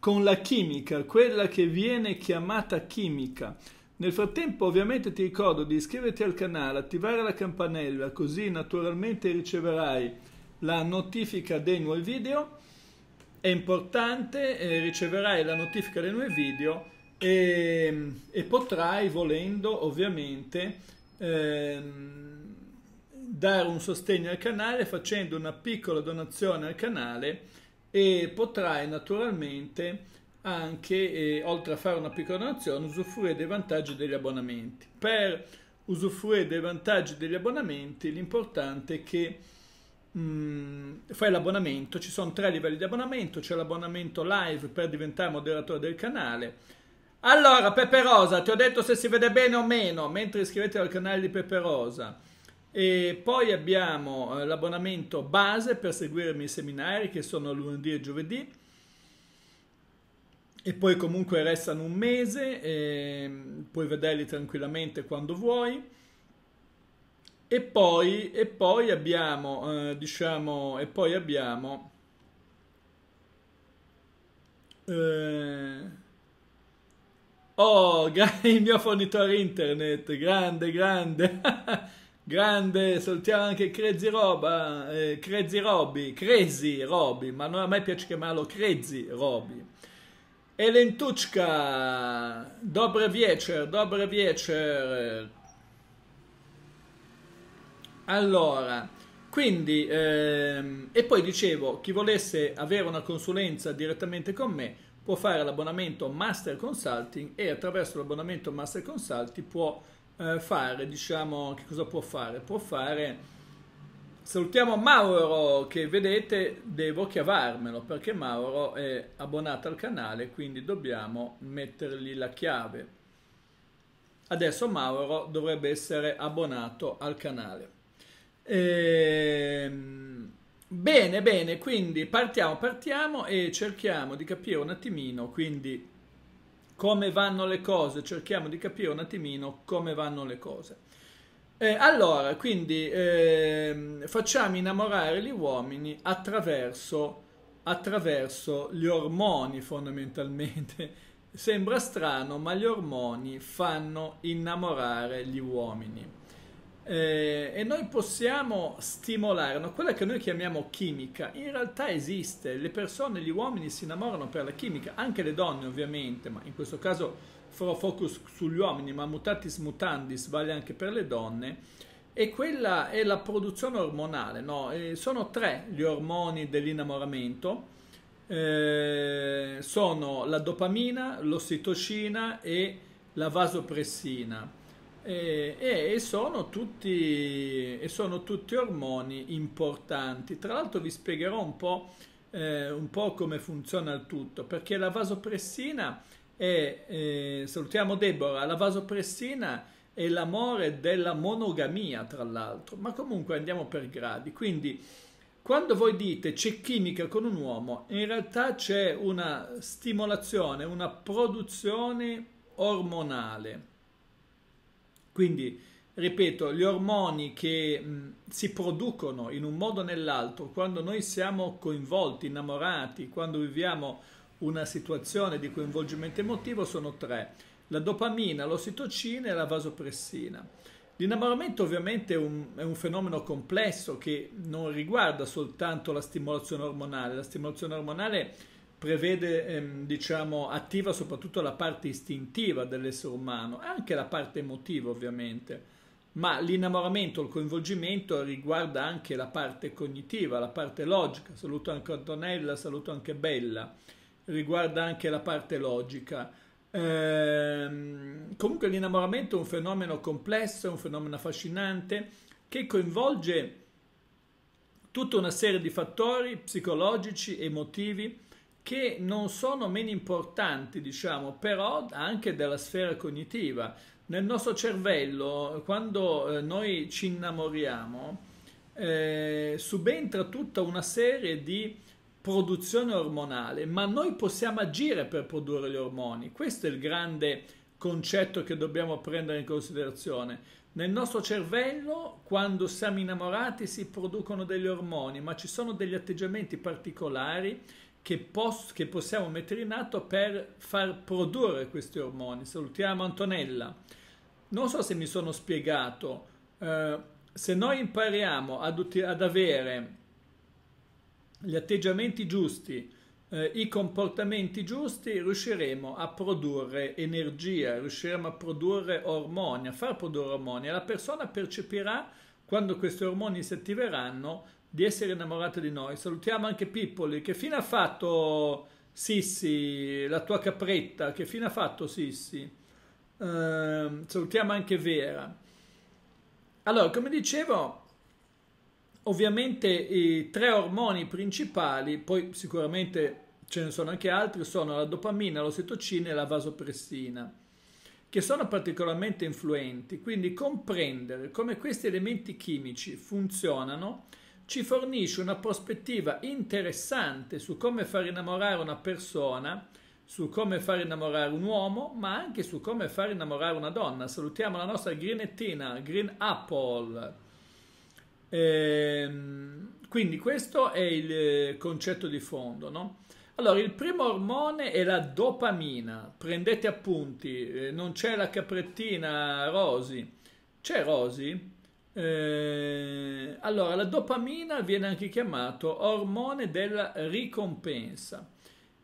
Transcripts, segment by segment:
con la chimica, quella che viene chiamata chimica. Nel frattempo ovviamente ti ricordo di iscriverti al canale, attivare la campanella così naturalmente riceverai la notifica dei nuovi video. È importante, eh, riceverai la notifica dei nuovi video e, e potrai volendo ovviamente eh, dare un sostegno al canale facendo una piccola donazione al canale e potrai naturalmente anche, eh, oltre a fare una piccola donazione, usufruire dei vantaggi degli abbonamenti. Per usufruire dei vantaggi degli abbonamenti l'importante è che mh, mm, fai l'abbonamento, ci sono tre livelli di abbonamento, c'è l'abbonamento live per diventare moderatore del canale. Allora, Pepe Rosa, ti ho detto se si vede bene o meno, mentre iscrivetevi al canale di Pepe Rosa. E poi abbiamo eh, l'abbonamento base per seguirmi i seminari che sono lunedì e giovedì e poi comunque restano un mese, ehm, puoi vederli tranquillamente quando vuoi. E poi, e poi abbiamo, eh, diciamo, e poi abbiamo eh, oh, il mio fornitore internet, grande, grande. Grande, salutiamo anche Crazy Roba, eh, Crezi Robby, Crazy Robby, ma non a me piace chiamarlo Crazy Robby. Elentucca, dobre viecer, dobre viecer. Allora, quindi, ehm, e poi dicevo, chi volesse avere una consulenza direttamente con me può fare l'abbonamento Master Consulting e attraverso l'abbonamento Master Consulting può eh, fare? Diciamo, che cosa può fare? Può fare... Salutiamo Mauro che vedete, devo chiavarmelo perché Mauro è abbonato al canale, quindi dobbiamo mettergli la chiave. Adesso Mauro dovrebbe essere abbonato al canale. Ehm... Bene, bene, quindi partiamo, partiamo e cerchiamo di capire un attimino, quindi come vanno le cose, cerchiamo di capire un attimino come vanno le cose. Eh, allora, quindi eh, facciamo innamorare gli uomini attraverso, attraverso gli ormoni fondamentalmente. Sembra strano, ma gli ormoni fanno innamorare gli uomini eh, e noi possiamo stimolare no? quella che noi chiamiamo chimica. In realtà esiste, le persone, gli uomini si innamorano per la chimica, anche le donne ovviamente, ma in questo caso farò focus sugli uomini, ma mutatis mutandis vale anche per le donne. E quella è la produzione ormonale, no? sono tre gli ormoni dell'innamoramento. Eh, sono la dopamina, l'ossitocina e la vasopressina. E, e, sono tutti, e, sono tutti, ormoni importanti. Tra l'altro vi spiegherò un po', eh, un po', come funziona il tutto, perché la vasopressina è, eh, salutiamo Deborah, la vasopressina è l'amore della monogamia, tra l'altro, ma comunque andiamo per gradi. Quindi quando voi dite c'è chimica con un uomo, in realtà c'è una stimolazione, una produzione ormonale quindi, ripeto, gli ormoni che mh, si producono in un modo o nell'altro quando noi siamo coinvolti, innamorati, quando viviamo una situazione di coinvolgimento emotivo sono tre. La dopamina, l'ossitocina e la vasopressina. L'innamoramento ovviamente è un, è un, fenomeno complesso che non riguarda soltanto la stimolazione ormonale. La stimolazione ormonale prevede, ehm, diciamo, attiva soprattutto la parte istintiva dell'essere umano, anche la parte emotiva ovviamente, ma l'innamoramento, il coinvolgimento riguarda anche la parte cognitiva, la parte logica. Saluto anche Antonella, saluto anche Bella, riguarda anche la parte logica. Ehm, comunque l'innamoramento è un fenomeno complesso, è un fenomeno affascinante che coinvolge tutta una serie di fattori psicologici, emotivi, che non sono meno importanti, diciamo, però anche della sfera cognitiva. Nel nostro cervello, quando eh, noi ci innamoriamo, eh, subentra tutta una serie di produzione ormonale, ma noi possiamo agire per produrre gli ormoni. Questo è il grande concetto che dobbiamo prendere in considerazione. Nel nostro cervello, quando siamo innamorati, si producono degli ormoni, ma ci sono degli atteggiamenti particolari che, poss che possiamo mettere in atto per far produrre questi ormoni. Salutiamo Antonella. Non so se mi sono spiegato, eh, se noi impariamo ad, ad avere gli atteggiamenti giusti, eh, i comportamenti giusti, riusciremo a produrre energia, riusciremo a produrre ormoni, a far produrre ormoni. E la persona percepirà, quando questi ormoni si attiveranno, di essere innamorato di noi. Salutiamo anche Pippoli. Che fine ha fatto Sissi, la tua capretta? Che fine ha fatto Sissi? Uh, salutiamo anche Vera. Allora, come dicevo, ovviamente i tre ormoni principali, poi sicuramente ce ne sono anche altri, sono la dopamina, l'ossitocina e la vasopressina, che sono particolarmente influenti. Quindi comprendere come questi elementi chimici funzionano ci fornisce una prospettiva interessante su come far innamorare una persona, su come far innamorare un uomo, ma anche su come far innamorare una donna. Salutiamo la nostra greenettina, Green Apple. Ehm, quindi questo è il eh, concetto di fondo, no? Allora, il primo ormone è la dopamina. Prendete appunti, eh, non c'è la caprettina Rosy. C'è Rosy? Eh, allora, la dopamina viene anche chiamato ormone della ricompensa.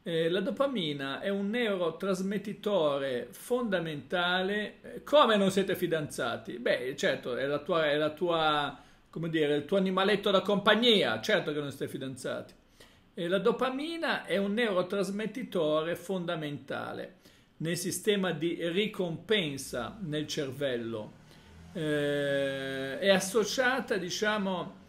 Eh, la dopamina è un neurotrasmettitore fondamentale. Eh, come non siete fidanzati? Beh, certo, è la tua, è la tua come dire, il tuo animaletto da compagnia, certo che non siete fidanzati. E la dopamina è un neurotrasmettitore fondamentale nel sistema di ricompensa nel cervello eh, è associata diciamo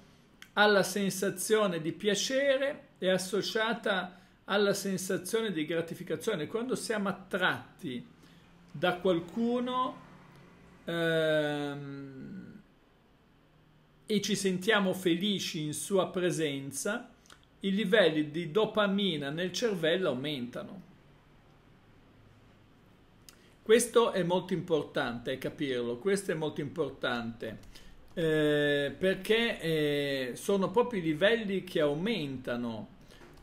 alla sensazione di piacere, è associata alla sensazione di gratificazione. Quando siamo attratti da qualcuno ehm, e ci sentiamo felici in sua presenza, i livelli di dopamina nel cervello aumentano. Questo è molto importante capirlo, questo è molto importante eh, perché eh, sono proprio i livelli che aumentano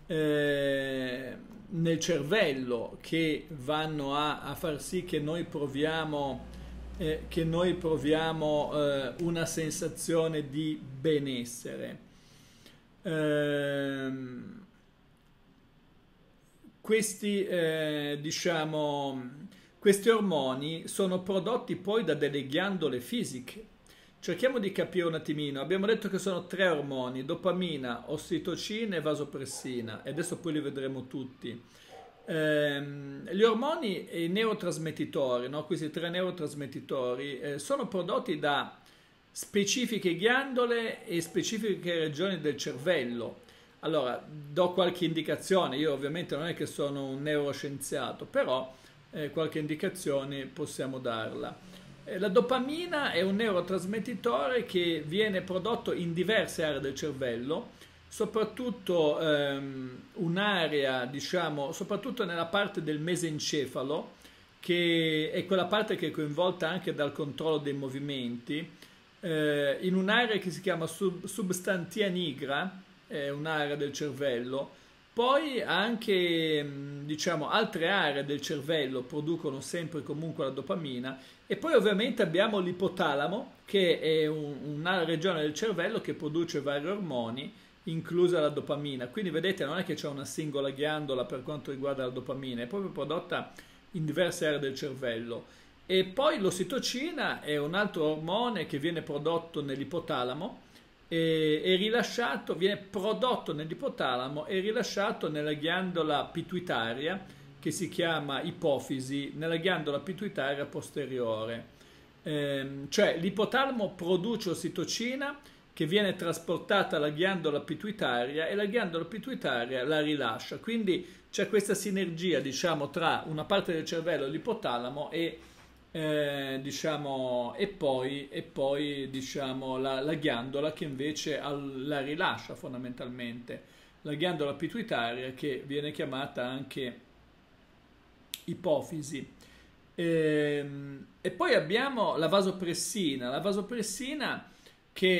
eh, nel cervello che vanno a, a, far sì che noi proviamo, eh, che noi proviamo eh, una sensazione di benessere. Ehm, questi, eh, diciamo, questi ormoni sono prodotti poi da delle ghiandole fisiche. Cerchiamo di capire un attimino, abbiamo detto che sono tre ormoni, dopamina, ossitocina e vasopressina, e adesso poi li vedremo tutti. Ehm, gli ormoni e i neurotrasmettitori, no? questi tre neurotrasmettitori, eh, sono prodotti da specifiche ghiandole e specifiche regioni del cervello. Allora, do qualche indicazione, io ovviamente non è che sono un neuroscienziato, però eh, qualche indicazione possiamo darla. Eh, la dopamina è un neurotrasmettitore che viene prodotto in diverse aree del cervello, soprattutto ehm, un'area, diciamo, soprattutto nella parte del mesencefalo, che è quella parte che è coinvolta anche dal controllo dei movimenti, eh, in un'area che si chiama sub, substantia nigra, è un'area del cervello, poi anche mm, diciamo, altre aree del cervello producono sempre comunque la dopamina e poi ovviamente abbiamo l'ipotalamo che è un, una regione del cervello che produce vari ormoni inclusa la dopamina. Quindi vedete non è che c'è una singola ghiandola per quanto riguarda la dopamina, è proprio prodotta in diverse aree del cervello. E poi l'ossitocina è un altro ormone che viene prodotto nell'ipotalamo e, e rilasciato, viene prodotto nell'ipotalamo e rilasciato nella ghiandola pituitaria che si chiama ipofisi, nella ghiandola pituitaria posteriore. Ehm, cioè l'ipotalamo produce ossitocina che viene trasportata alla ghiandola pituitaria e la ghiandola pituitaria la rilascia. Quindi c'è questa sinergia, diciamo, tra una parte del cervello, l'ipotalamo e eh, diciamo, e poi, e poi diciamo, la, la, ghiandola che invece al, la rilascia fondamentalmente, la ghiandola pituitaria che viene chiamata anche ipofisi. E, ehm, e poi abbiamo la vasopressina, la vasopressina che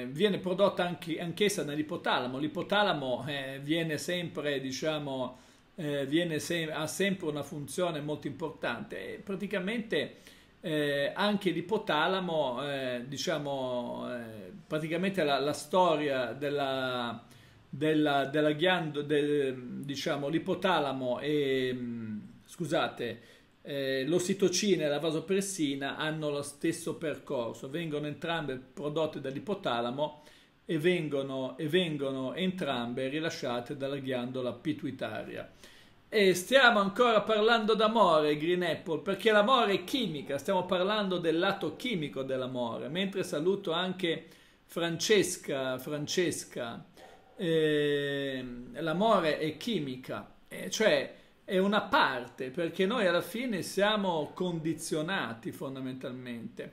eh, viene prodotta anche, anch'essa nell'ipotalamo, l'ipotalamo eh, viene sempre diciamo eh, viene se ha sempre una funzione molto importante. E praticamente eh, anche l'ipotalamo, eh, diciamo, eh, praticamente la, la, storia della, della, della ghiandola, del, diciamo, l'ipotalamo e, mm, scusate, eh, l'ossitocina e la vasopressina hanno lo stesso percorso, vengono entrambe prodotte dall'ipotalamo e vengono, e vengono entrambe rilasciate dalla ghiandola pituitaria. E stiamo ancora parlando d'amore, Green Apple, perché l'amore è chimica, stiamo parlando del lato chimico dell'amore, mentre saluto anche Francesca, Francesca, eh, l'amore è chimica, eh, cioè è una parte, perché noi alla fine siamo condizionati fondamentalmente.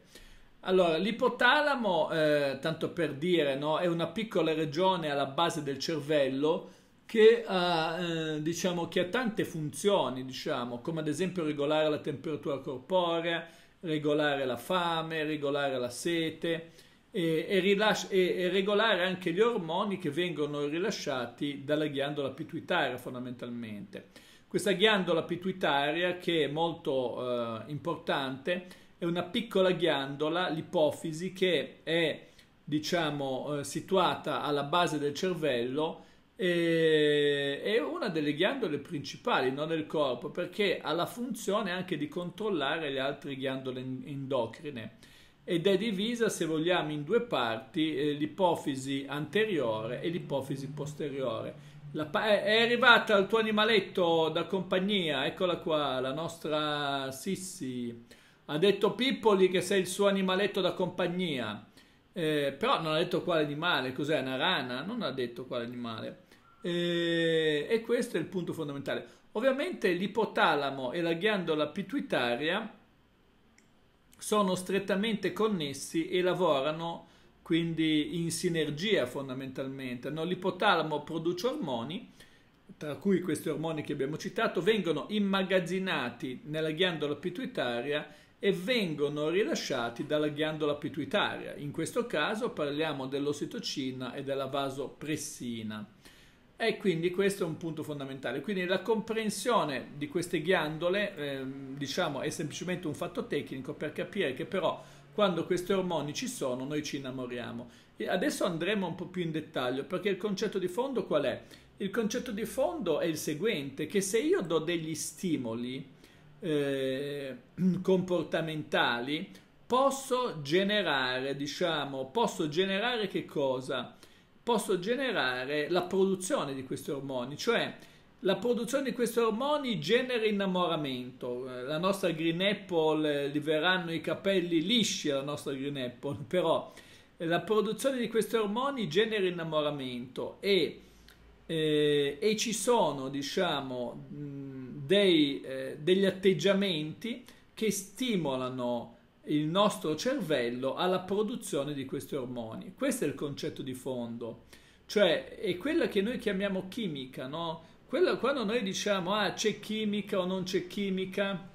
Allora, l'ipotalamo, eh, tanto per dire, no, è una piccola regione alla base del cervello che ha, eh, eh, diciamo, che ha tante funzioni, diciamo, come ad esempio regolare la temperatura corporea, regolare la fame, regolare la sete e, e, rilascia, e, e regolare anche gli ormoni che vengono rilasciati dalla ghiandola pituitaria fondamentalmente. Questa ghiandola pituitaria che è molto eh, importante è una piccola ghiandola, l'ipofisi, che è diciamo, eh, situata alla base del cervello e è una delle ghiandole principali no, del corpo perché ha la funzione anche di controllare le altre ghiandole endocrine ed è divisa, se vogliamo, in due parti, eh, l'ipofisi anteriore e l'ipofisi posteriore. Pa- è arrivata il tuo animaletto da compagnia, eccola qua, la nostra Sissi. Ha detto Pippoli che sei il suo animaletto da compagnia. Eh, però non ha detto quale animale, cos'è una rana? Non ha detto quale animale. Eh, e questo è il punto fondamentale. Ovviamente l'ipotalamo e la ghiandola pituitaria sono strettamente connessi e lavorano quindi in sinergia fondamentalmente. No, l'ipotalamo produce ormoni, tra cui questi ormoni che abbiamo citato, vengono immagazzinati nella ghiandola pituitaria e vengono rilasciati dalla ghiandola pituitaria. In questo caso parliamo dell'ossitocina e della vasopressina. E quindi questo è un punto fondamentale. Quindi la comprensione di queste ghiandole, eh, diciamo, è semplicemente un fatto tecnico per capire che però quando questi ormoni ci sono noi ci innamoriamo. E adesso andremo un po' più in dettaglio perché il concetto di fondo qual è? Il concetto di fondo è il seguente, che se io do degli stimoli, eh, comportamentali, posso generare, diciamo, posso generare che cosa? Posso generare la produzione di questi ormoni, cioè la produzione di questi ormoni genera innamoramento. Eh, la nostra Green Apple eh, li verranno i capelli lisci alla nostra Green Apple, però eh, la produzione di questi ormoni genera innamoramento e, eh, e ci sono, diciamo, dei, eh, degli atteggiamenti che stimolano il nostro cervello alla produzione di questi ormoni. Questo è il concetto di fondo, cioè è quella che noi chiamiamo chimica, no? Quella, quando noi diciamo ah c'è chimica o non c'è chimica,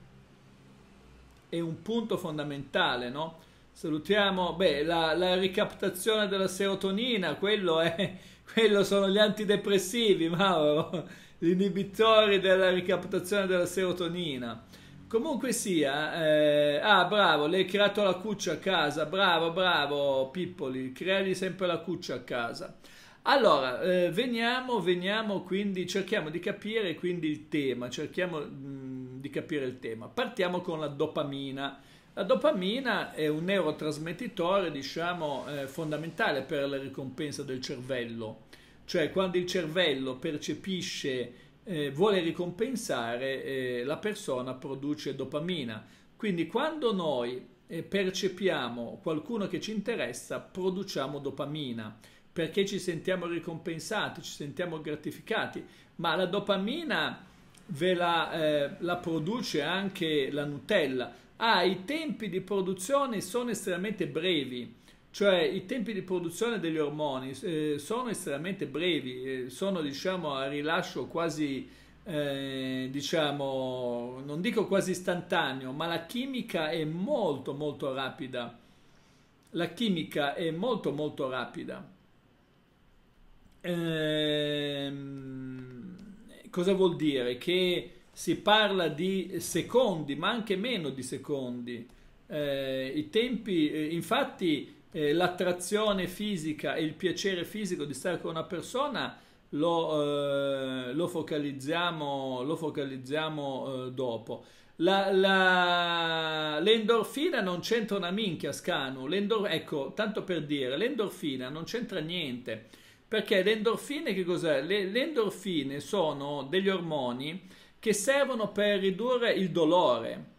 è un punto fondamentale, no? Salutiamo, beh, la, la ricaptazione della serotonina, quello, è, quello sono gli antidepressivi, Mauro l'inibitore della ricaptazione della serotonina. Comunque sia, eh, ah bravo, lei ha creato la cuccia a casa, bravo, bravo Pippoli, creali sempre la cuccia a casa. Allora, eh, veniamo, veniamo quindi, cerchiamo di capire quindi il tema, cerchiamo mh, mm, di capire il tema. Partiamo con la dopamina. La dopamina è un neurotrasmettitore, diciamo, eh, fondamentale per la ricompensa del cervello cioè quando il cervello percepisce, eh, vuole ricompensare, eh, la persona produce dopamina. Quindi quando noi eh, percepiamo qualcuno che ci interessa, produciamo dopamina perché ci sentiamo ricompensati, ci sentiamo gratificati, ma la dopamina ve la, eh, la produce anche la Nutella. Ah, i tempi di produzione sono estremamente brevi cioè i tempi di produzione degli ormoni eh, sono estremamente brevi, eh, sono diciamo a rilascio quasi, eh, diciamo, non dico quasi istantaneo, ma la chimica è molto molto rapida. La chimica è molto molto rapida. Ehm, cosa vuol dire? Che si parla di secondi, ma anche meno di secondi. Eh, I tempi, eh, infatti, eh, l'attrazione fisica e il piacere fisico di stare con una persona lo, eh, lo focalizziamo, lo focalizziamo eh, dopo. La, la, l'endorfina non c'entra una minchia, Scanu. L'endor, ecco, tanto per dire, l'endorfina non c'entra niente. Perché le endorfine che cos'è? Le, le endorfine sono degli ormoni che servono per ridurre il dolore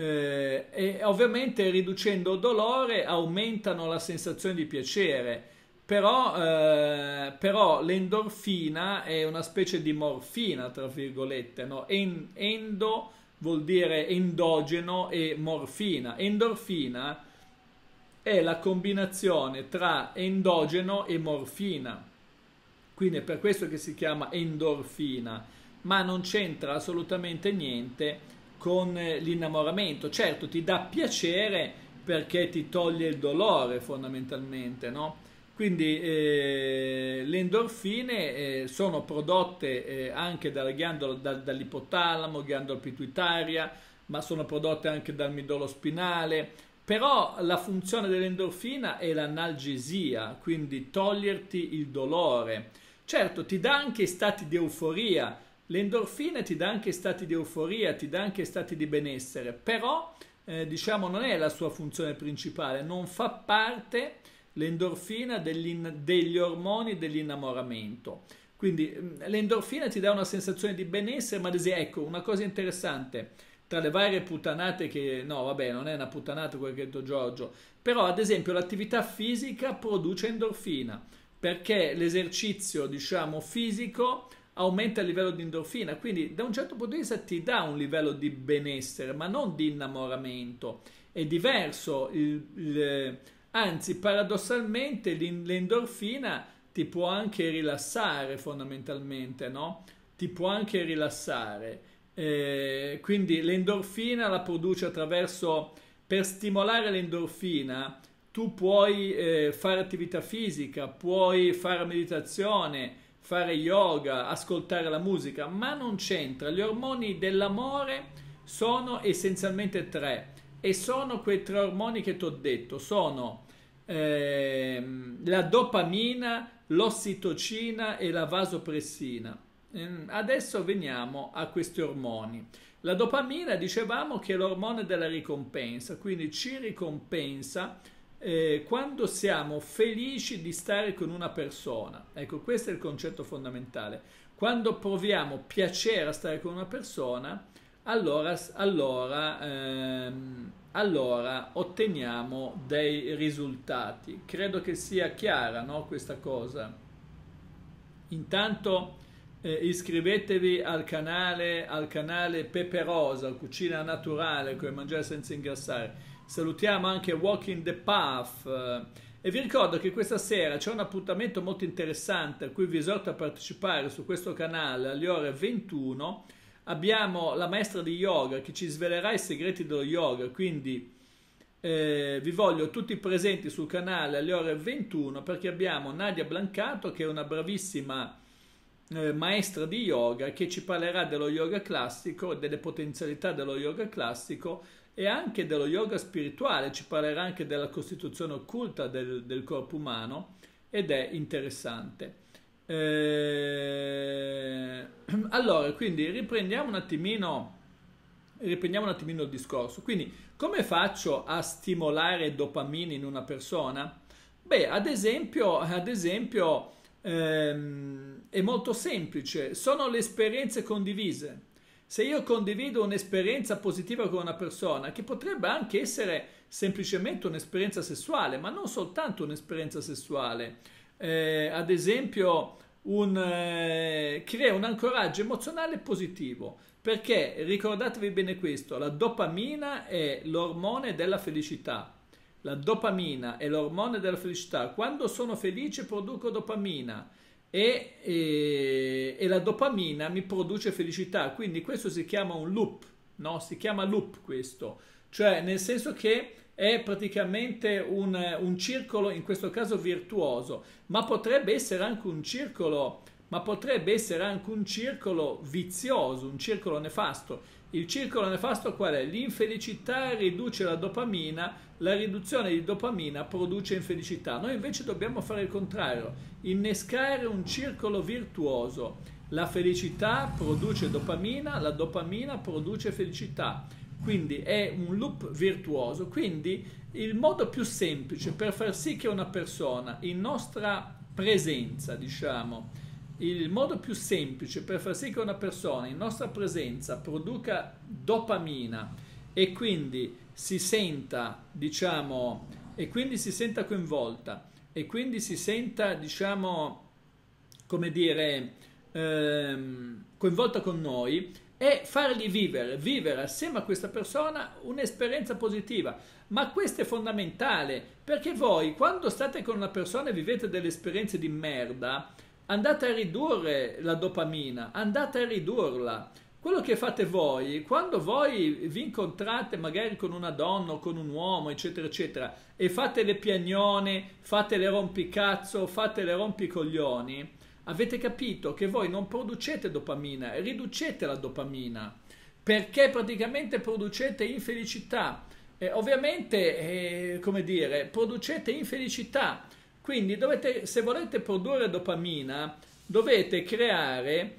eh, e ovviamente riducendo il dolore aumentano la sensazione di piacere, però, eh, però l'endorfina è una specie di morfina, tra virgolette, no? en endo vuol dire endogeno e morfina. Endorfina è la combinazione tra endogeno e morfina. Quindi è per questo che si chiama endorfina, ma non c'entra assolutamente niente con eh, l'innamoramento. Certo, ti dà piacere perché ti toglie il dolore fondamentalmente, no? Quindi eh, le endorfine eh, sono prodotte eh, anche dalla ghiandola, da, dall'ipotalamo, ghiandola pituitaria, ma sono prodotte anche dal midollo spinale. Però la funzione dell'endorfina è l'analgesia, quindi toglierti il dolore. Certo, ti dà anche stati di euforia, L'endorfina ti dà anche stati di euforia, ti dà anche stati di benessere, però eh, diciamo non è la sua funzione principale, non fa parte l'endorfina degli, degli ormoni dell'innamoramento. Quindi mm, l'endorfina ti dà una sensazione di benessere, ma ad esempio, ecco, una cosa interessante, tra le varie puttanate che, no vabbè, non è una puttanata quella che ha detto Giorgio, però ad esempio l'attività fisica produce endorfina, perché l'esercizio, diciamo, fisico aumenta il livello di endorfina, quindi da un certo punto di vista ti dà un livello di benessere, ma non di innamoramento. È diverso, il, il, anzi paradossalmente l'endorfina ti può anche rilassare fondamentalmente, no? Ti può anche rilassare. Eh, quindi l'endorfina la produce attraverso, per stimolare l'endorfina, tu puoi eh, fare attività fisica, puoi fare meditazione, fare yoga, ascoltare la musica, ma non c'entra. Gli ormoni dell'amore sono essenzialmente tre e sono quei tre ormoni che ti ho detto, sono ehm, la dopamina, l'ossitocina e la vasopressina. Ehm, adesso veniamo a questi ormoni. La dopamina dicevamo che è l'ormone della ricompensa, quindi ci ricompensa eh, quando siamo felici di stare con una persona. Ecco, questo è il concetto fondamentale. Quando proviamo piacere a stare con una persona, allora, allora, ehm, allora otteniamo dei risultati. Credo che sia chiara no, questa cosa. Intanto eh, iscrivetevi al canale, al canale Peperosa, Cucina Naturale, come mangiare senza ingrassare salutiamo anche Walking the Path eh, e vi ricordo che questa sera c'è un appuntamento molto interessante a cui vi esorto a partecipare su questo canale alle ore 21 abbiamo la maestra di yoga che ci svelerà i segreti dello yoga quindi eh, vi voglio tutti presenti sul canale alle ore 21 perché abbiamo Nadia Blancato che è una bravissima eh, maestra di yoga che ci parlerà dello yoga classico, e delle potenzialità dello yoga classico e anche dello yoga spirituale, ci parlerà anche della costituzione occulta del, del corpo umano ed è interessante. Eh, allora, quindi riprendiamo un attimino riprendiamo un attimino il discorso. Quindi, come faccio a stimolare dopamina in una persona? Beh, ad esempio, ad esempio ehm, è molto semplice, sono le esperienze condivise. Se io condivido un'esperienza positiva con una persona, che potrebbe anche essere semplicemente un'esperienza sessuale, ma non soltanto un'esperienza sessuale, eh, ad esempio un, eh, crea un ancoraggio emozionale positivo, perché ricordatevi bene questo, la dopamina è l'ormone della felicità. La dopamina è l'ormone della felicità. Quando sono felice produco dopamina e, e, eh, e, la dopamina mi produce felicità, quindi questo si chiama un loop, no? si chiama loop questo, cioè nel senso che è praticamente un, un circolo, in questo caso virtuoso, ma potrebbe essere anche un circolo ma potrebbe essere anche un circolo vizioso, un circolo nefasto. Il circolo nefasto qual è? L'infelicità riduce la dopamina, la riduzione di dopamina produce infelicità. Noi invece dobbiamo fare il contrario, innescare un circolo virtuoso. La felicità produce dopamina, la dopamina produce felicità. Quindi è un loop virtuoso. Quindi il modo più semplice per far sì che una persona in nostra presenza, diciamo, il modo più semplice per far sì che una persona in nostra presenza produca dopamina e quindi si senta, diciamo, e quindi si senta coinvolta e quindi si senta, diciamo, come dire, ehm, coinvolta con noi e fargli vivere, vivere assieme a questa persona un'esperienza positiva. Ma questo è fondamentale perché voi quando state con una persona e vivete delle esperienze di merda, andate a ridurre la dopamina, andate a ridurla quello che fate voi, quando voi vi incontrate magari con una donna o con un uomo, eccetera, eccetera, e fate le piagnone, fate le rompicazzo, fate le rompicoglioni, avete capito che voi non producete dopamina, riducete la dopamina, perché praticamente producete infelicità. Eh, ovviamente, eh, come dire, producete infelicità. Quindi dovete, se volete produrre dopamina, dovete creare...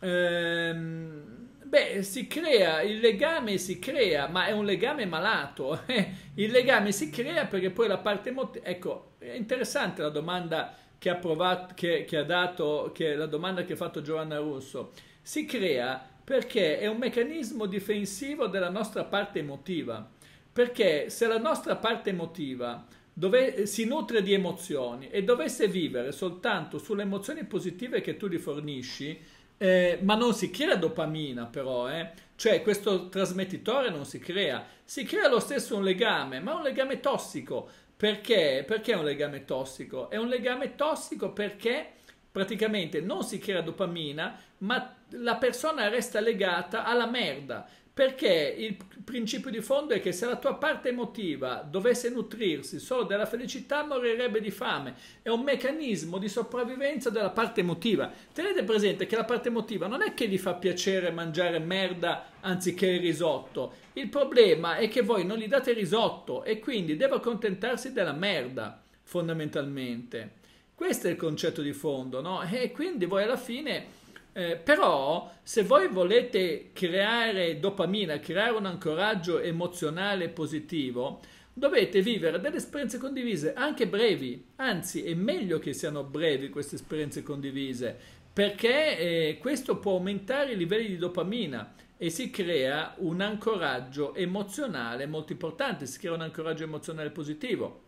Ehm, Beh, si crea, il legame si crea, ma è un legame malato. il legame si crea perché poi la parte emotiva... Ecco, è interessante la domanda che ha, provato, che, che ha dato, che la domanda che ha fatto Giovanna Russo. Si crea perché è un meccanismo difensivo della nostra parte emotiva. Perché se la nostra parte emotiva dove, si nutre di emozioni e dovesse vivere soltanto sulle emozioni positive che tu gli fornisci, eh, ma non si crea dopamina però, eh? cioè questo trasmettitore non si crea, si crea lo stesso un legame, ma un legame tossico. Perché? Perché è un legame tossico? È un legame tossico perché praticamente non si crea dopamina, ma la persona resta legata alla merda perché il principio di fondo è che se la tua parte emotiva dovesse nutrirsi solo della felicità morirebbe di fame, è un meccanismo di sopravvivenza della parte emotiva. Tenete presente che la parte emotiva non è che gli fa piacere mangiare merda anziché risotto, il problema è che voi non gli date risotto e quindi deve accontentarsi della merda fondamentalmente. Questo è il concetto di fondo, no? E quindi voi alla fine eh, però se voi volete creare dopamina, creare un ancoraggio emozionale positivo, dovete vivere delle esperienze condivise, anche brevi, anzi è meglio che siano brevi queste esperienze condivise, perché eh, questo può aumentare i livelli di dopamina e si crea un ancoraggio emozionale molto importante, si crea un ancoraggio emozionale positivo.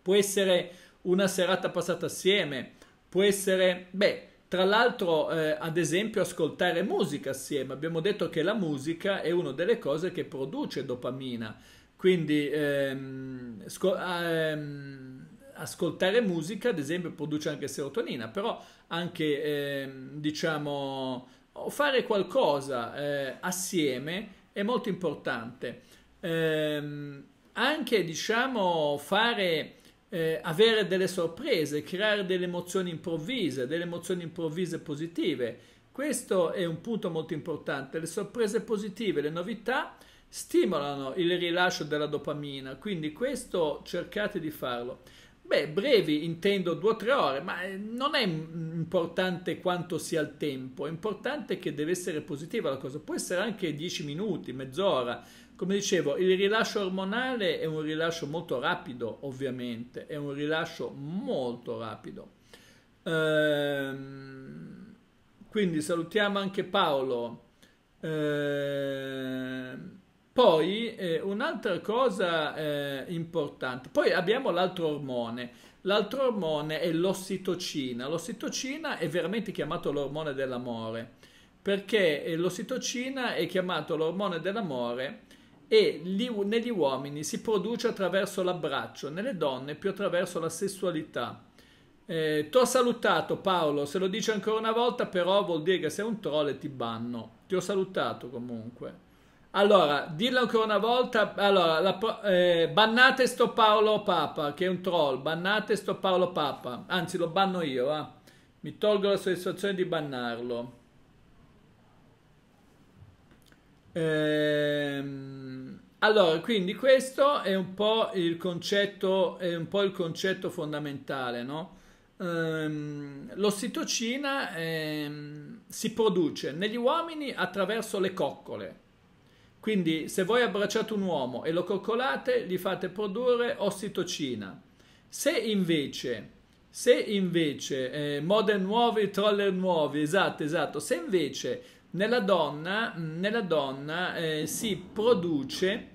Può essere una serata passata assieme, può essere, beh, tra l'altro, eh, ad esempio, ascoltare musica assieme. Abbiamo detto che la musica è una delle cose che produce dopamina. Quindi ehm, sco- ehm, ascoltare musica, ad esempio, produce anche serotonina, però anche, ehm, diciamo, fare qualcosa eh, assieme è molto importante. Ehm, anche, diciamo, fare eh, avere delle sorprese, creare delle emozioni improvvise, delle emozioni improvvise positive. Questo è un punto molto importante. Le sorprese positive, le novità stimolano il rilascio della dopamina, quindi questo cercate di farlo. Beh, brevi intendo due o tre ore, ma eh, non è mm, importante quanto sia il tempo, è importante che deve essere positiva la cosa. Può essere anche dieci minuti, mezz'ora, come dicevo, il rilascio ormonale è un rilascio molto rapido, ovviamente, è un rilascio molto rapido. Ehm, quindi salutiamo anche Paolo. Ehm, poi eh, un'altra cosa eh, importante, poi abbiamo l'altro ormone, l'altro ormone è l'ossitocina, l'ossitocina è veramente chiamato l'ormone dell'amore, perché eh, l'ossitocina è chiamato l'ormone dell'amore e gli, negli uomini si produce attraverso l'abbraccio, nelle donne più attraverso la sessualità. Eh, ti ho salutato Paolo, se lo dici ancora una volta però vuol dire che sei un troll e ti banno. Ti ho salutato comunque. Allora, dillo ancora una volta, allora, la, eh, bannate sto Paolo Papa, che è un troll, bannate sto Paolo Papa, anzi lo banno io, Eh. Mi tolgo la soddisfazione di bannarlo. Ehm... Allora, quindi questo è un po' il concetto, po il concetto fondamentale, no? Ehm, l'ossitocina ehm, si produce negli uomini attraverso le coccole. Quindi se voi abbracciate un uomo e lo coccolate, gli fate produrre ossitocina. Se invece, se invece, eh, mode nuove, troller nuovi, esatto, esatto, se invece nella donna, nella donna eh, si produce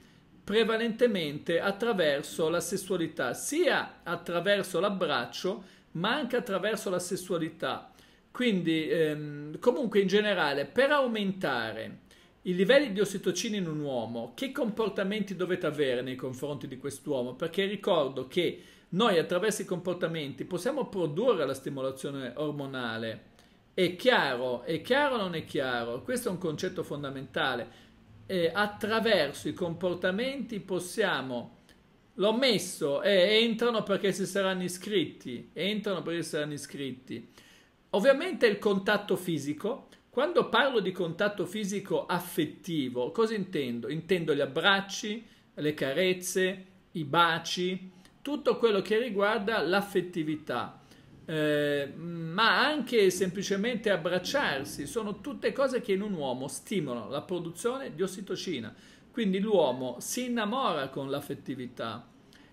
prevalentemente attraverso la sessualità, sia attraverso l'abbraccio, ma anche attraverso la sessualità. Quindi, ehm, comunque in generale, per aumentare i livelli di ossitocina in un uomo, che comportamenti dovete avere nei confronti di quest'uomo? Perché ricordo che noi attraverso i comportamenti possiamo produrre la stimolazione ormonale. È chiaro? È chiaro o non è chiaro? Questo è un concetto fondamentale eh, attraverso i comportamenti possiamo, l'ho messo, eh, entrano perché si saranno iscritti, entrano perché si saranno iscritti. Ovviamente il contatto fisico, quando parlo di contatto fisico affettivo, cosa intendo? Intendo gli abbracci, le carezze, i baci, tutto quello che riguarda l'affettività. Eh, ma anche semplicemente abbracciarsi, sono tutte cose che in un uomo stimolano la produzione di ossitocina. Quindi l'uomo si innamora con l'affettività.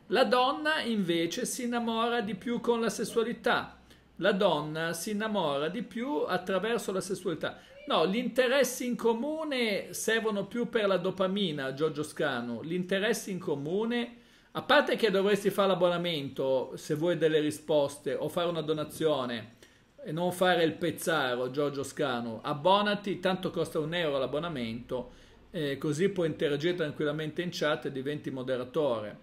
La donna invece si innamora di più con la sessualità. La donna si innamora di più attraverso la sessualità. No, gli interessi in comune servono più per la dopamina, Giorgio Scano. Gli interessi in comune a parte che dovresti fare l'abbonamento se vuoi delle risposte o fare una donazione e non fare il pezzaro Giorgio Scanu, abbonati, tanto costa un euro l'abbonamento, eh, così puoi interagire tranquillamente in chat e diventi moderatore.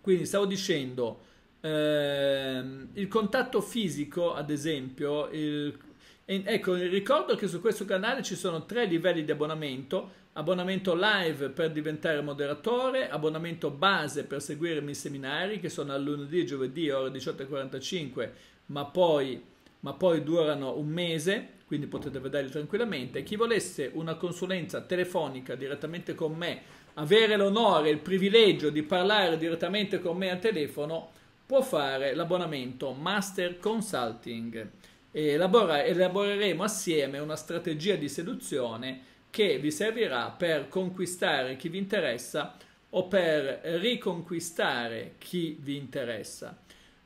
Quindi stavo dicendo, ehm, il contatto fisico, ad esempio, il, ecco, ricordo che su questo canale ci sono tre livelli di abbonamento abbonamento live per diventare moderatore, abbonamento base per seguirmi i seminari che sono a lunedì e giovedì ore 18.45 ma poi, ma poi durano un mese, quindi potete vederli tranquillamente. Chi volesse una consulenza telefonica direttamente con me, avere l'onore, il privilegio di parlare direttamente con me al telefono, può fare l'abbonamento Master Consulting. Elabora, elaboreremo assieme una strategia di seduzione che vi servirà per conquistare chi vi interessa o per riconquistare chi vi interessa.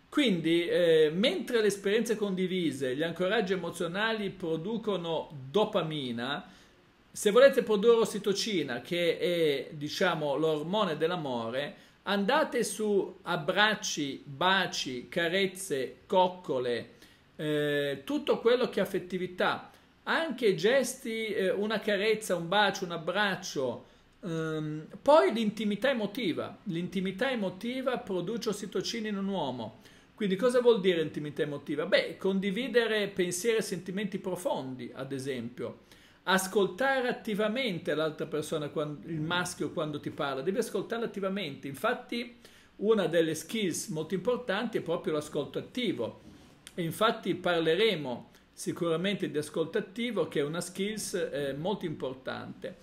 Quindi, eh, mentre le esperienze condivise, gli ancoraggi emozionali producono dopamina, se volete produrre ossitocina, che è diciamo l'ormone dell'amore, andate su abbracci, baci, carezze, coccole, eh, tutto quello che affettività anche gesti, eh, una carezza, un bacio, un abbraccio. Um, poi l'intimità emotiva. L'intimità emotiva produce ossitocina in un uomo. Quindi cosa vuol dire intimità emotiva? Beh, condividere pensieri e sentimenti profondi, ad esempio. Ascoltare attivamente l'altra persona, quando, il maschio, quando ti parla. Devi ascoltarla attivamente. Infatti, una delle skills molto importanti è proprio l'ascolto attivo. E infatti parleremo sicuramente di ascolto attivo che è una skills eh, molto importante.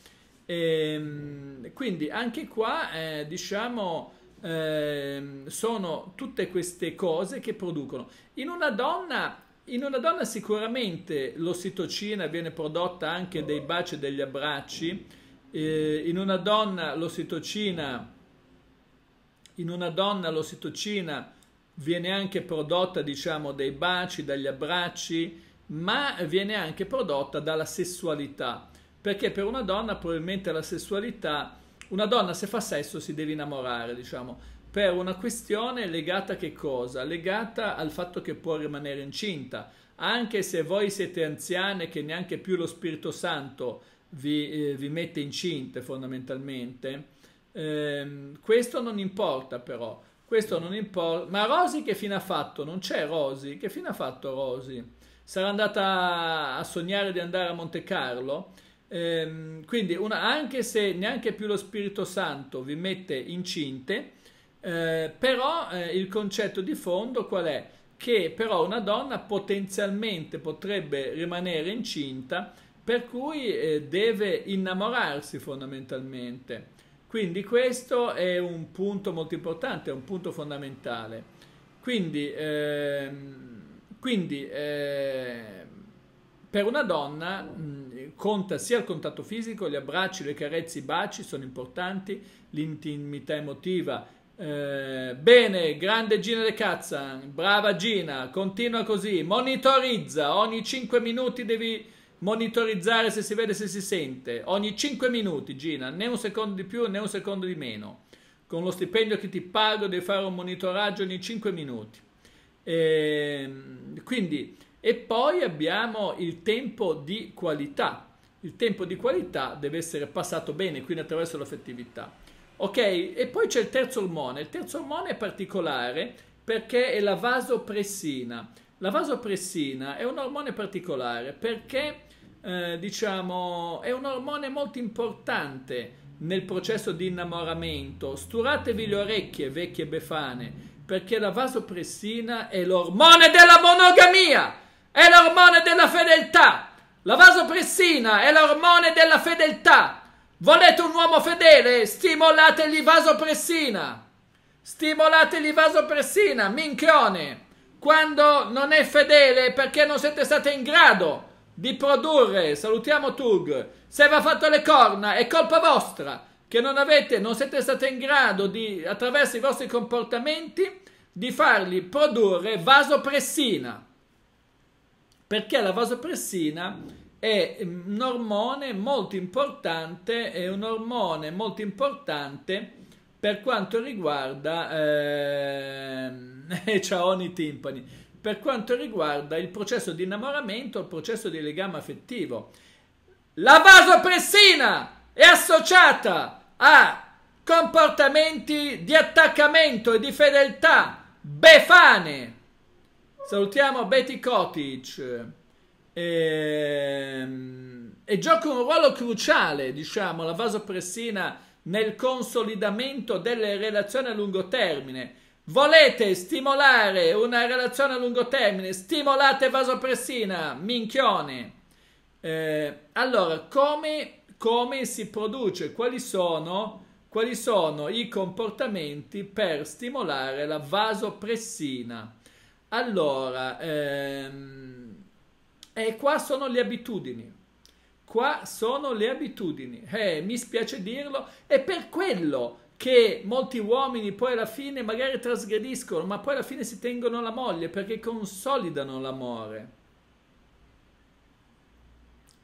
E, ehm, quindi anche qua eh, diciamo eh, sono tutte queste cose che producono. In una donna, in una donna sicuramente l'ossitocina viene prodotta anche dai baci e degli abbracci. Eh, in una donna l'ossitocina in una donna l'ossitocina viene anche prodotta diciamo dei baci, dagli abbracci, ma viene anche prodotta dalla sessualità, perché per una donna probabilmente la sessualità, una donna se fa sesso si deve innamorare, diciamo, per una questione legata a che cosa? Legata al fatto che può rimanere incinta, anche se voi siete anziane che neanche più lo Spirito Santo vi, eh, vi mette incinte fondamentalmente, eh, questo non importa però, questo non importa, ma Rosy che fine ha fatto? Non c'è Rosy, che fine ha fatto Rosy? sarà andata a sognare di andare a Monte Carlo. Ehm, quindi una, anche se neanche più lo Spirito Santo vi mette incinte, eh, però eh, il concetto di fondo qual è? Che però una donna potenzialmente potrebbe rimanere incinta, per cui eh, deve innamorarsi fondamentalmente. Quindi questo è un punto molto importante, è un punto fondamentale. Quindi ehm, quindi eh, per una donna mh, conta sia il contatto fisico, gli abbracci, le carezze, i baci sono importanti, l'intimità emotiva. Eh, bene, grande Gina De Cazza, brava Gina, continua così, monitorizza, ogni 5 minuti devi monitorizzare se si vede, se si sente, ogni 5 minuti Gina, né un secondo di più né un secondo di meno. Con lo stipendio che ti pago devi fare un monitoraggio ogni 5 minuti. E, ehm, quindi, e poi abbiamo il tempo di qualità. Il tempo di qualità deve essere passato bene, quindi attraverso l'affettività. Ok, e poi c'è il terzo ormone. Il terzo ormone è particolare perché è la vasopressina. La vasopressina è un ormone particolare perché eh, diciamo, è un ormone molto importante nel processo di innamoramento. Sturatevi le orecchie, vecchie befane, perché la vasopressina è l'ormone della monogamia, è l'ormone della fedeltà. La vasopressina è l'ormone della fedeltà. Volete un uomo fedele? Stimolategli vasopressina. Stimolategli vasopressina, minchione. Quando non è fedele perché non siete stati in grado di produrre, salutiamo Tug, se va fatto le corna è colpa vostra che non avete, non siete stati in grado di, attraverso i vostri comportamenti, di fargli produrre vasopressina. Perché la vasopressina è un ormone molto importante, è un ormone molto importante per quanto riguarda, eh, ciaoni i timpani, per quanto riguarda il processo di innamoramento, il processo di legame affettivo. La vasopressina è associata a comportamenti di attaccamento e di fedeltà befane. Salutiamo Betty Kotic. E, ehm, e gioca un ruolo cruciale, diciamo, la vasopressina nel consolidamento delle relazioni a lungo termine. Volete stimolare una relazione a lungo termine? Stimolate vasopressina, minchione. Eh, allora, come come si produce, quali sono, quali sono i comportamenti per stimolare la vasopressina. Allora, ehm, e eh, qua sono le abitudini. Qua sono le abitudini. Eh, mi spiace dirlo, è per quello che molti uomini poi alla fine magari trasgrediscono, ma poi alla fine si tengono la moglie perché consolidano l'amore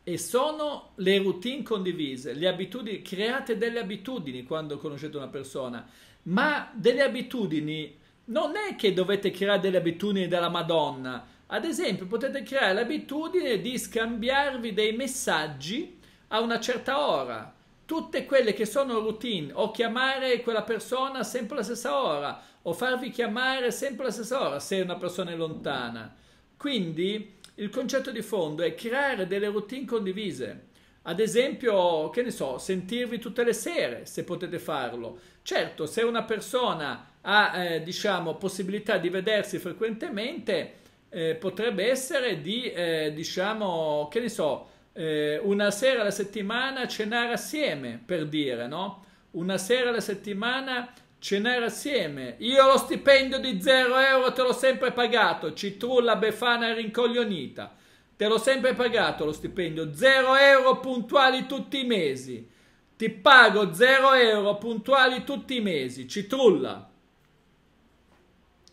e sono le routine condivise, le abitudini, create delle abitudini quando conoscete una persona, ma delle abitudini non è che dovete creare delle abitudini della Madonna. Ad esempio, potete creare l'abitudine di scambiarvi dei messaggi a una certa ora, tutte quelle che sono routine, o chiamare quella persona sempre alla stessa ora, o farvi chiamare sempre alla stessa ora se una persona è lontana. Quindi il concetto di fondo è creare delle routine condivise. Ad esempio, che ne so, sentirvi tutte le sere, se potete farlo. Certo, se una persona ha, eh, diciamo, possibilità di vedersi frequentemente, eh, potrebbe essere di, eh, diciamo, che ne so, eh, una sera alla settimana cenare assieme, per dire, no? Una sera alla settimana Cenare assieme. Io lo stipendio di 0 euro te l'ho sempre pagato. Citrulla Befana rincoglionita. Te l'ho sempre pagato lo stipendio. 0 euro puntuali tutti i mesi. Ti pago 0 euro puntuali tutti i mesi. Citrulla.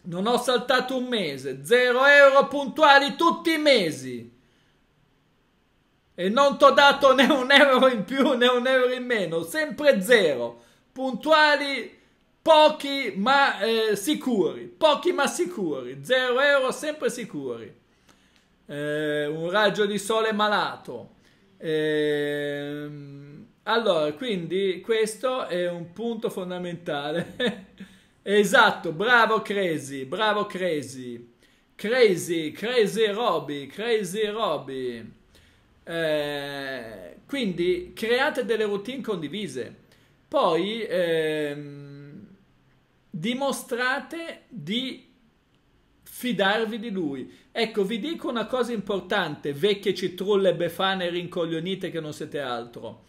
Non ho saltato un mese. 0 euro puntuali tutti i mesi. E non ti ho dato né un euro in più né un euro in meno. Sempre 0. Puntuali pochi ma eh, sicuri, pochi ma sicuri, 0 euro sempre sicuri. Eh, un raggio di sole malato. Eh, allora, quindi questo è un punto fondamentale. esatto, bravo Crazy, bravo Crazy. Crazy, Crazy Robby, Crazy Robby. Eh, quindi create delle routine condivise. Poi ehm, dimostrate di fidarvi di lui. Ecco, vi dico una cosa importante, vecchie citrulle befane rincoglionite che non siete altro.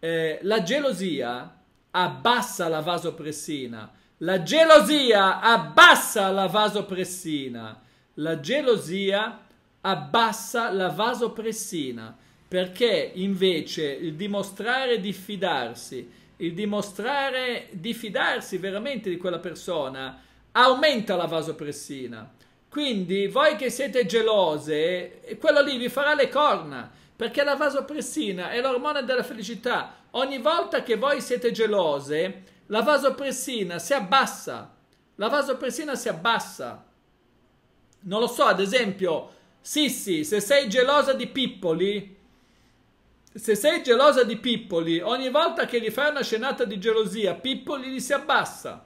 Eh, la gelosia abbassa la vasopressina. La gelosia abbassa la vasopressina. La gelosia abbassa la vasopressina perché invece il dimostrare di fidarsi il dimostrare di fidarsi veramente di quella persona aumenta la vasopressina. Quindi voi che siete gelose, quello lì vi farà le corna, perché la vasopressina è l'ormone della felicità. Ogni volta che voi siete gelose, la vasopressina si abbassa. La vasopressina si abbassa. Non lo so, ad esempio, Sissi, se sei gelosa di pippoli, se sei gelosa di Pippoli, ogni volta che gli fai una scenata di gelosia, Pippoli li si abbassa.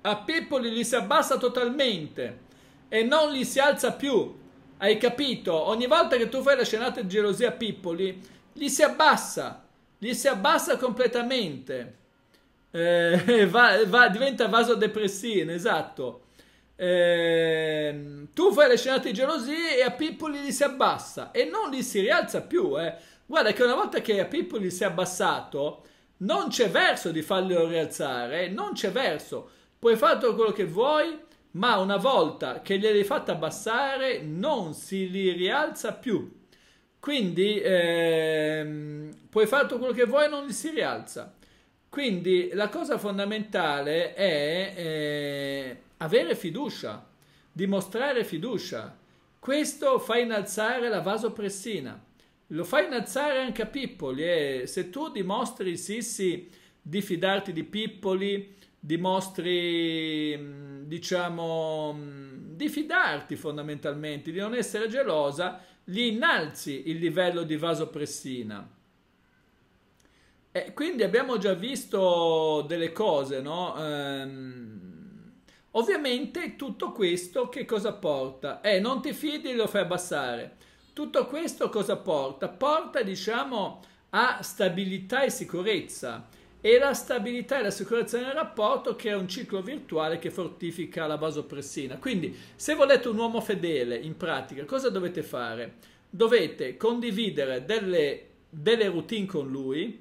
A Pippoli li si abbassa totalmente e non li si alza più. Hai capito? Ogni volta che tu fai la scenata di gelosia a Pippoli, li si abbassa, Gli si abbassa completamente. Eh, va, va, diventa vasodepressino, esatto. Eh, tu fai le scenate di gelosia e a Pippoli li si abbassa e non li si rialza più. Eh. Guarda che una volta che Pippoli si è abbassato, non c'è verso di farlo rialzare, non c'è verso. Puoi fare quello che vuoi, ma una volta che gliel'hai fatta abbassare, non si li rialza più. Quindi ehm, puoi fare quello che vuoi, non li si rialza. Quindi la cosa fondamentale è eh, avere fiducia, dimostrare fiducia. Questo fa innalzare la vasopressina lo fa innalzare anche a Pippoli e eh. se tu dimostri Sissi di fidarti di Pippoli, dimostri mm, diciamo mm, di fidarti fondamentalmente, di non essere gelosa, gli innalzi il livello di vasopressina. E quindi abbiamo già visto delle cose, no? Ehm, ovviamente tutto questo che cosa porta? Eh, non ti fidi, lo fai abbassare tutto questo cosa porta? Porta, diciamo, a stabilità e sicurezza. E la stabilità e la sicurezza nel rapporto crea un ciclo virtuale che fortifica la vasopressina. Quindi, se volete un uomo fedele, in pratica, cosa dovete fare? Dovete condividere delle, delle routine con lui,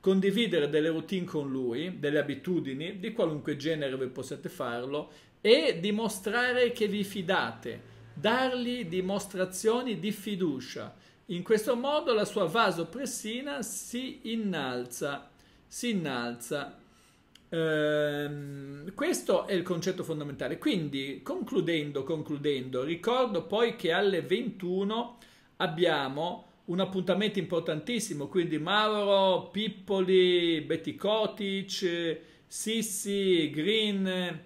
condividere delle routine con lui, delle abitudini, di qualunque genere voi possiate farlo, e dimostrare che vi fidate dargli dimostrazioni di fiducia. In questo modo la sua vasopressina si innalza, si innalza. Ehm, questo è il concetto fondamentale. Quindi, concludendo, concludendo, ricordo poi che alle 21 abbiamo un appuntamento importantissimo, quindi Mauro, Pippoli, Betty Kotic, Sissi, Green,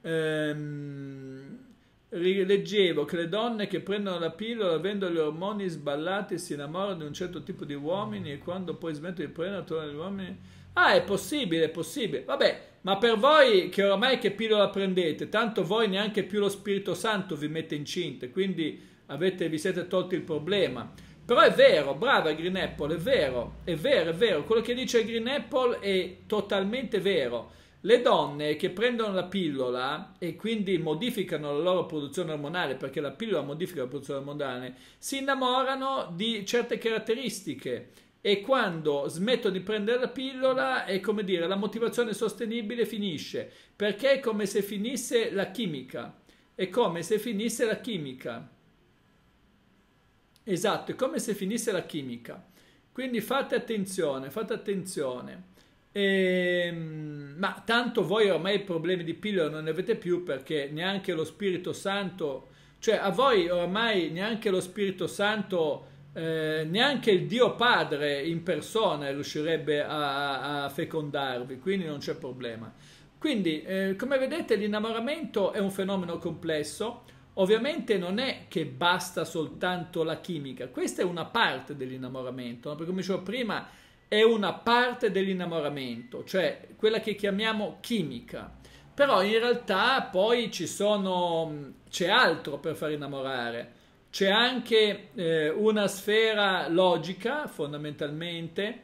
ehm, Rileggevo che le donne che prendono la pillola avendo gli ormoni sballati si innamorano di un certo tipo di uomini e quando poi smettono di prendere tornano gli uomini ah è possibile è possibile vabbè ma per voi che oramai che pillola prendete tanto voi neanche più lo Spirito Santo vi mette incinte quindi avete, vi siete tolti il problema però è vero brava Green Apple è vero è vero è vero quello che dice Green Apple è totalmente vero le donne che prendono la pillola e quindi modificano la loro produzione ormonale, perché la pillola modifica la produzione ormonale, si innamorano di certe caratteristiche e quando smetto di prendere la pillola è come dire la motivazione sostenibile finisce, perché è come se finisse la chimica, è come se finisse la chimica. Esatto, è come se finisse la chimica. Quindi fate attenzione, fate attenzione. Ehm, ma tanto voi ormai problemi di pillola non ne avete più perché neanche lo Spirito Santo, cioè a voi ormai neanche lo Spirito Santo, eh, neanche il Dio Padre in persona riuscirebbe a, a fecondarvi, quindi non c'è problema. Quindi, eh, come vedete, l'innamoramento è un fenomeno complesso. Ovviamente non è che basta soltanto la chimica, questa è una parte dell'innamoramento, no? perché come dicevo prima è una parte dell'innamoramento, cioè quella che chiamiamo chimica. Però in realtà poi ci sono, mm, c'è altro per far innamorare. C'è anche eh, una sfera logica, fondamentalmente,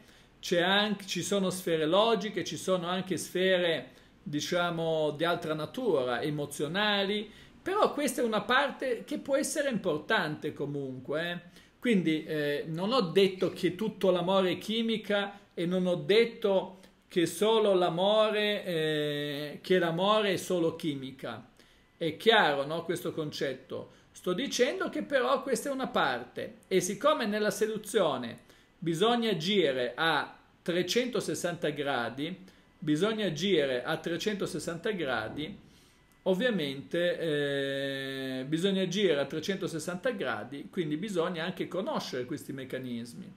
anche, ci sono sfere logiche, ci sono anche sfere, diciamo, di altra natura, emozionali, però questa è una parte che può essere importante comunque. Eh. Quindi eh, non ho detto che tutto l'amore è chimica e non ho detto che solo l'amore, eh, è solo chimica. È chiaro no, questo concetto? Sto dicendo che però questa è una parte e siccome nella seduzione bisogna agire a 360 gradi, bisogna agire a 360 gradi, Ovviamente eh, bisogna agire a 360 gradi, quindi bisogna anche conoscere questi meccanismi.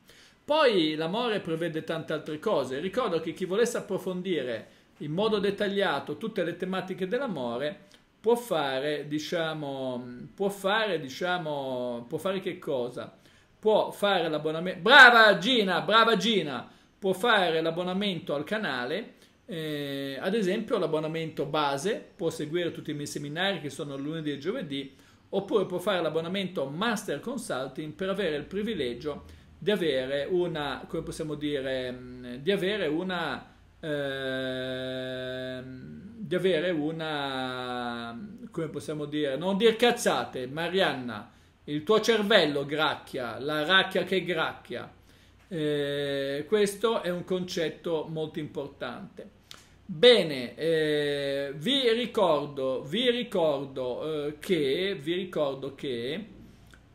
Poi l'amore prevede tante altre cose. Ricordo che chi volesse approfondire in modo dettagliato tutte le tematiche dell'amore può fare, diciamo, può fare, diciamo, può fare che cosa? Può fare l'abbonamento. Brava Gina, brava Gina! Può fare l'abbonamento al canale eh, ad esempio l'abbonamento base può seguire tutti i miei seminari che sono lunedì e giovedì oppure può fare l'abbonamento Master Consulting per avere il privilegio di avere una, come possiamo dire, mm, di avere una, eh, di avere una, come possiamo dire, non dir cazzate, Marianna, il tuo cervello gracchia, la racchia che gracchia. Eh, questo è un concetto molto importante. Bene, eh, vi ricordo, vi ricordo eh, che, vi ricordo che,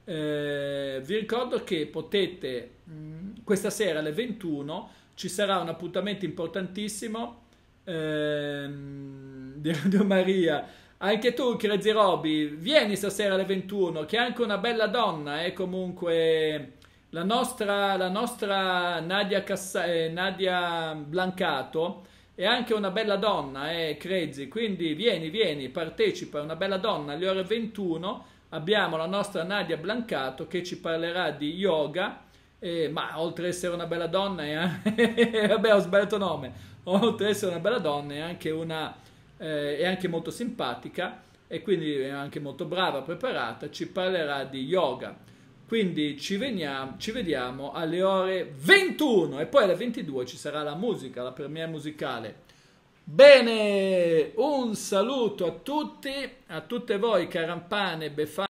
eh, vi ricordo che potete, mm, questa sera alle 21 ci sarà un appuntamento importantissimo ehm, di Radio Maria. Anche tu, Crazy Roby, vieni stasera alle 21, che è anche una bella donna, è eh, comunque la nostra, la nostra Nadia, Cassa- eh, Nadia Blancato è anche una bella donna, eh, Crazy, quindi vieni, vieni, partecipa, è una bella donna, alle ore 21 abbiamo la nostra Nadia Blancato che ci parlerà di yoga, eh, ma oltre ad essere una bella donna, eh, vabbè ho sbagliato nome, oltre ad essere una bella donna è anche, una, eh, è anche molto simpatica e quindi è anche molto brava, preparata, ci parlerà di yoga. Quindi ci, veniamo, ci, vediamo alle ore 21 e poi alle 22 ci sarà la musica, la premiere musicale. Bene, un saluto a tutti, a tutte voi carampane, befane.